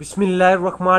बिसमीम अल्लाम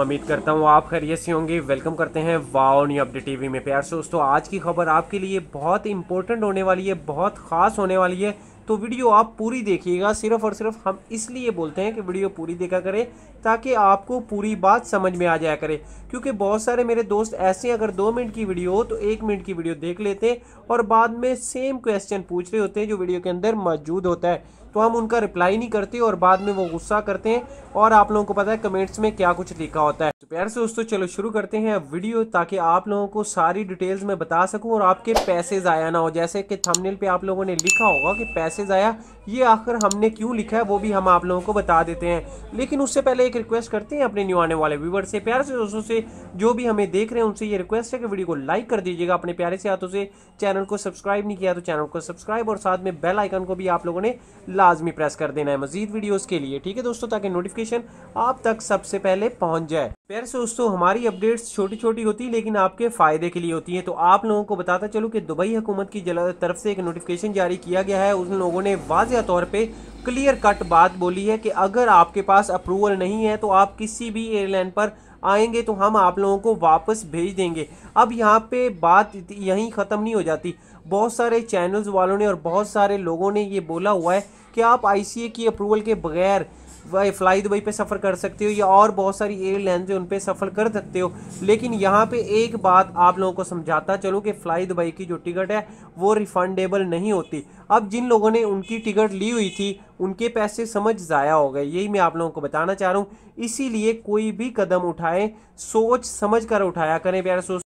उम्मीद करता हूँ आप खैरियत से होंगे वेलकम करते हैं वाओ न्यू अपडेट टीवी में प्यार से दोस्तों आज की खबर आपके लिए बहुत इंपॉर्टेंट होने वाली है बहुत ख़ास होने वाली है तो वीडियो आप पूरी देखिएगा सिर्फ और सिर्फ हम इसलिए बोलते हैं कि वीडियो पूरी देखा करें ताकि आपको पूरी बात समझ में आ जाया करे क्योंकि बहुत सारे मेरे दोस्त ऐसे अगर दो मिनट की वीडियो हो तो एक मिनट की वीडियो देख लेते हैं और बाद में सेम क्वेश्चन पूछ रहे होते हैं जो वीडियो के अंदर मौजूद होता है तो हम उनका रिप्लाई नहीं करते और बाद में वो गुस्सा करते हैं और आप लोगों को पता है कमेंट्स में क्या कुछ लिखा होता है तो प्यार से दोस्तों चलो शुरू करते हैं वीडियो ताकि आप लोगों को सारी डिटेल्स में बता सकूँ और आपके पैसे ज़ाया ना हो जैसे कि थंबनेल पे आप लोगों ने लिखा होगा कि पैसे ज़ाया ये आखिर हमने क्यों लिखा है वो भी हम आप लोगों को बता देते हैं लेकिन उससे पहले एक रिक्वेस्ट करते हैं अपने न्यू आने वाले व्यूवर से प्यारे से दोस्तों से जो भी हमें देख रहे हैं उनसे ये रिक्वेस्ट है कि वीडियो को लाइक कर दीजिएगा अपने प्यारे से हाथों से चैनल को सब्सक्राइब नहीं किया तो चैनल को सब्सक्राइब और साथ में बेल आइकन को भी आप लोगों ने लाजमी प्रेस कर देना है मजीद वीडियोज़ के लिए ठीक है दोस्तों ताकि नोटिफिकेशन आप तक सबसे पहले पहुँच जाए प्यारे से दोस्तों हमारी अपडेट्स छोटी छोटी होती है लेकिन आपके फ़ायदे के लिए होती हैं तो आप लोगों को बताता चलूँ कि दुबई हुकूमत की तरफ से एक नोटिफिकेशन जारी किया गया है उन लोगों ने वाजह वाज़ तौर पे क्लियर कट बात बोली है कि अगर आपके पास अप्रूवल नहीं है तो आप किसी भी एयरलाइन पर आएंगे तो हम आप लोगों को वापस भेज देंगे अब यहाँ पे बात यहीं ख़त्म नहीं हो जाती बहुत सारे चैनल्स वालों ने और बहुत सारे लोगों ने ये बोला हुआ है कि आप आई की अप्रूवल के बगैर फ्लाई दुबई पे सफ़र कर सकते हो या और बहुत सारी एयरलाइन जो उन पर सफ़र कर सकते हो लेकिन यहाँ पे एक बात आप लोगों को समझाता चलो कि फ़्लाई दुबई की जो टिकट है वो रिफंडेबल नहीं होती अब जिन लोगों ने उनकी टिकट ली हुई थी उनके पैसे समझ ज़ाया हो गए यही मैं आप लोगों को बताना चाह रहा हूँ इसीलिए कोई भी कदम उठाएँ सोच समझ कर उठाया करें प्यारे सोच